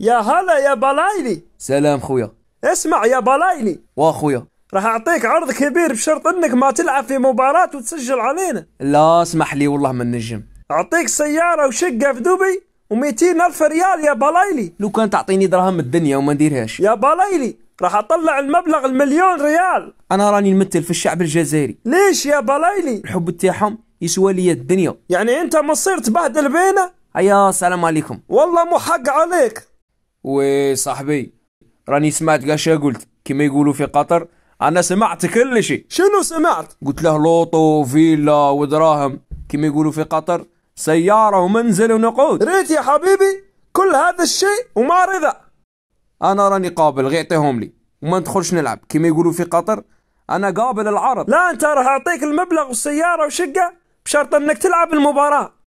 يا هلا يا بلايلي سلام خويا اسمع يا بلايلي واخويا راح اعطيك عرض كبير بشرط انك ما تلعب في مباراة وتسجل علينا لا اسمح لي والله ما نجم اعطيك سيارة وشقة في دبي و200 الف ريال يا بلايلي لو كان تعطيني دراهم الدنيا وما نديرهاش يا بلايلي راح اطلع المبلغ المليون ريال انا راني نمثل في الشعب الجزائري ليش يا بلايلي الحب تاعهم يسوى لي الدنيا يعني انت مصير تبهدل بينا يا السلام عليكم والله مو حق عليك وصاحبي راني سمعت قاشا قلت كما يقولوا في قطر انا سمعت كل شيء شنو سمعت قلت له لوطو فيلا ودراهم كما يقولوا في قطر سيارة ومنزل ونقود ريت يا حبيبي كل هذا الشيء وما رضا انا راني قابل غيعطيهم لي وما ندخلش نلعب كما يقولوا في قطر انا قابل العرض لا انت راح اعطيك المبلغ والسيارة وشقة بشرط انك تلعب المباراة